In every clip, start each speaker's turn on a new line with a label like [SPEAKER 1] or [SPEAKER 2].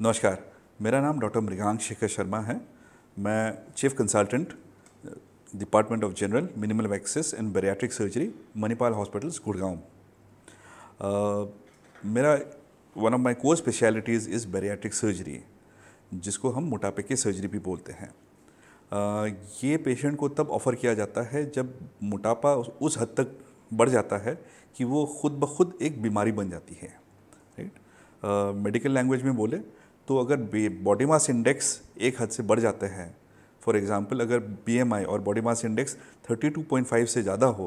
[SPEAKER 1] नमस्कार मेरा नाम डॉक्टर मृगांक शेखर शर्मा है मैं chief consultant department of general minimal access and bariatric surgery Manipal hospitals Gurgaon मेरा one of my core specialities is bariatric surgery जिसको हम मोटापे की सर्जरी भी बोलते हैं uh, ये पेशेंट को तब ऑफ़र किया जाता है जब मोटापा उस हद तक बढ़ जाता है कि वो खुद ब खुद एक बीमारी बन जाती है राइट मेडिकल लैंग्वेज में बोले तो अगर बॉडी मास इंडेक्स एक हद से बढ़ जाते हैं फॉर एग्ज़ाम्पल अगर बी और बॉडी मास इंडेक्स 32.5 से ज़्यादा हो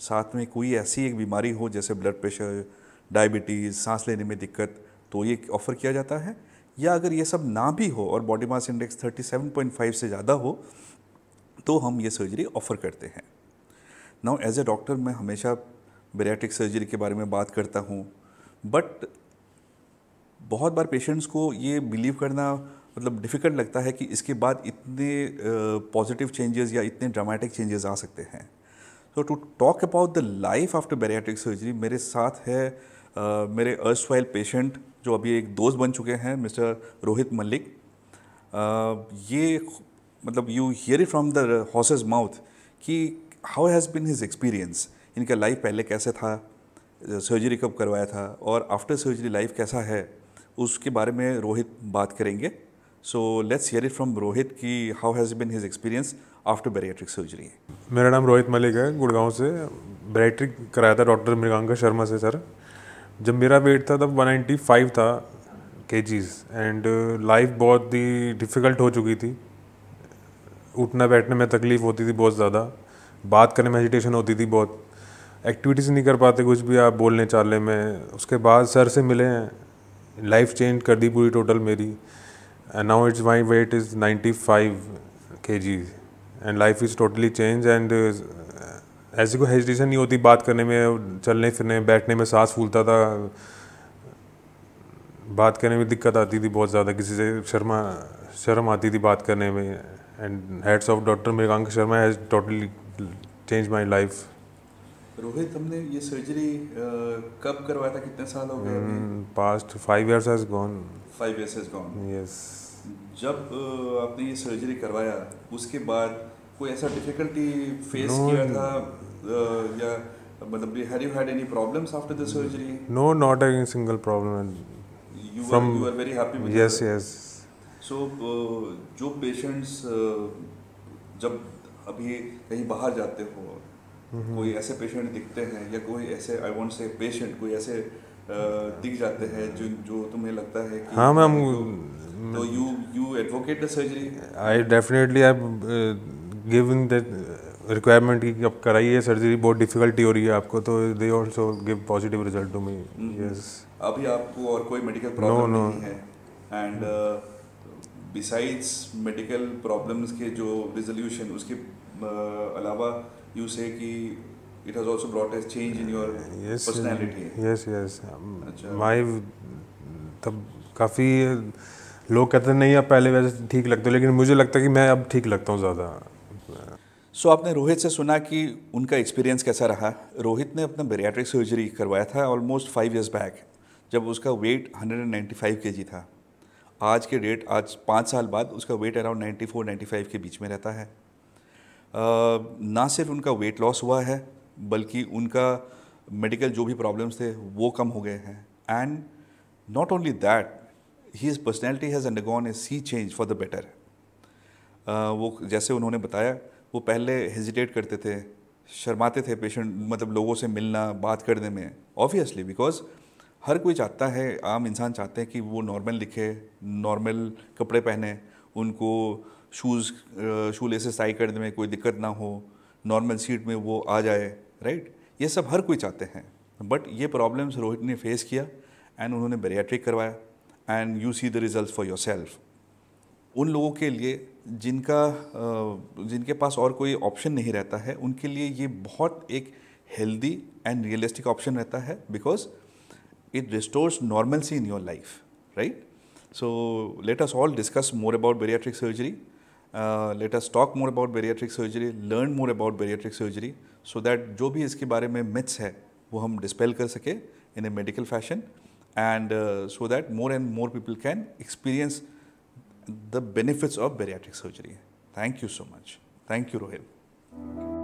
[SPEAKER 1] साथ में कोई ऐसी एक बीमारी हो जैसे ब्लड प्रेशर डायबिटीज़ सांस लेने में दिक्कत तो ये ऑफ़र किया जाता है या अगर ये सब ना भी हो और बॉडी मास इंडेक्स 37.5 से ज़्यादा हो तो हम ये सर्जरी ऑफ़र करते हैं नाउ एज ए डॉक्टर मैं हमेशा बेरेटिक सर्जरी के बारे में बात करता हूँ बट बहुत बार पेशेंट्स को ये बिलीव करना मतलब डिफ़िकल्ट लगता है कि इसके बाद इतने पॉजिटिव चेंजेस या इतने ड्रामेटिक चेंजेस आ सकते हैं so to talk about the life after bariatric surgery मेरे साथ है uh, मेरे अर्स पेशेंट जो अभी एक दोस्त बन चुके हैं मिस्टर रोहित मल्लिक uh, ये मतलब you hear it from the horse's mouth कि how has been his experience इनका लाइफ पहले कैसे था सर्जरी कब करवाया था और आफ्टर सर्जरी लाइफ कैसा है उसके बारे में रोहित बात करेंगे so let's hear it from Rohit की how has been his experience after bariatric surgery
[SPEAKER 2] मेरा नाम रोहित मलिक है गुड़गांव से बेरियाट्रिक कराया था डॉक्टर मृगांका शर्मा से सर जब मेरा वेट था तब 195 था के एंड लाइफ बहुत ही डिफ़िकल्ट हो चुकी थी उठना बैठने में तकलीफ़ होती थी बहुत ज़्यादा बात करने में एजिटेशन होती थी बहुत एक्टिविटीज़ नहीं कर पाते कुछ भी आप बोलने चालने में उसके बाद सर से मिले हैं लाइफ चेंज कर दी पूरी टोटल मेरी and now it's my weight is ninety five K G and life is totally change and ऐसी कोई हेजिटेशन नहीं होती बात करने में चलने फिरने बैठने में सांस फूलता था बात करने में दिक्कत आती थी बहुत ज़्यादा किसी से शर्मा शर्म आती थी बात करने में and hats off doctor Mrigank Sharma has totally change my life
[SPEAKER 1] Rohit हमने ये सर्जरी कब करवाया था कितने साल हो गए
[SPEAKER 2] past five years has gone five years has gone yes
[SPEAKER 1] जब आपने ये सर्जरी करवाया उसके बाद कोई ऐसा डिफिकल्टी फेस no, किया था या मतलब have you had any problems after the surgery
[SPEAKER 2] no not any single problem you from you are very happy with yes yes
[SPEAKER 1] so जो पेशेंट्स uh, जब अभी कहीं बाहर जाते हो कोई ऐसे पेशेंट दिखते हैं या कोई ऐसे आई वॉन्ट से पेशेंट कोई ऐसे दिख जाते हैं जो जो तुम्हें लगता है कि हाँ मैम तो you you advocate the surgery
[SPEAKER 2] I definitely I giving that requirement की अब कराइए सर्जरी बहुत डिफिकल्टी हो रही है आपको तो they also give positive result to me yes
[SPEAKER 1] अभी आपको और कोई मेडिकल प्रॉब्लम no, no. नहीं है एंड बिसाइड्स मेडिकल प्रॉब्लम्स के जो रिजोल्यूशन उसके uh, अलावा you say ki it has also brought a change in your yes, personality.
[SPEAKER 2] Yes, yes. Um, अच्छा। my mm, तब काफ़ी लोग कहते नहीं अब पहले वैसे ठीक लगते हो लेकिन मुझे लगता है कि मैं अब ठीक लगता हूँ ज़्यादा सो so, आपने रोहित से सुना कि उनका
[SPEAKER 1] एक्सपीरियंस कैसा रहा रोहित ने अपना बेरियाट्रिक सर्जरी करवाया था ऑलमोस्ट फाइव इयर्स बैक जब उसका वेट 195 केजी था आज के डेट आज पाँच साल बाद उसका वेट अराउंड 94 95 के बीच में रहता है ना सिर्फ उनका वेट लॉस हुआ है बल्कि उनका मेडिकल जो भी प्रॉब्लम्स थे वो कम हो गए हैं and not only that his personality has undergone a sea change for the better वो जैसे उन्होंने बताया वो पहले हेजिटेट करते थे शर्माते थे पेशेंट मतलब लोगों से मिलना बात करने में ऑब्वियसली बिकॉज हर कोई चाहता है आम इंसान चाहते हैं कि वो नॉर्मल दिखे नॉर्मल कपड़े पहने उनको शूज़ शू लेसेस टाई करने में कोई दिक्कत ना हो नॉर्मल सीट में वो आ जाए राइट ये सब हर कोई चाहते हैं बट ये प्रॉब्लम्स रोहित ने फेस किया एंड उन्होंने बेरियाट्रिक करवाया and you see the result for yourself उन लोगों के लिए जिनका uh, जिनके पास और कोई ऑप्शन नहीं रहता है उनके लिए ये बहुत एक हेल्दी एंड रियलिस्टिक ऑप्शन रहता है because it restores normalcy in your life right so let us all discuss more about bariatric surgery Uh, let us talk more about bariatric surgery, learn more about bariatric surgery, so that जो भी इसके बारे में myths है वो हम dispel कर सके in a medical fashion and uh, so that more and more people can experience the benefits of bariatric surgery. Thank you so much. Thank you, Rohit.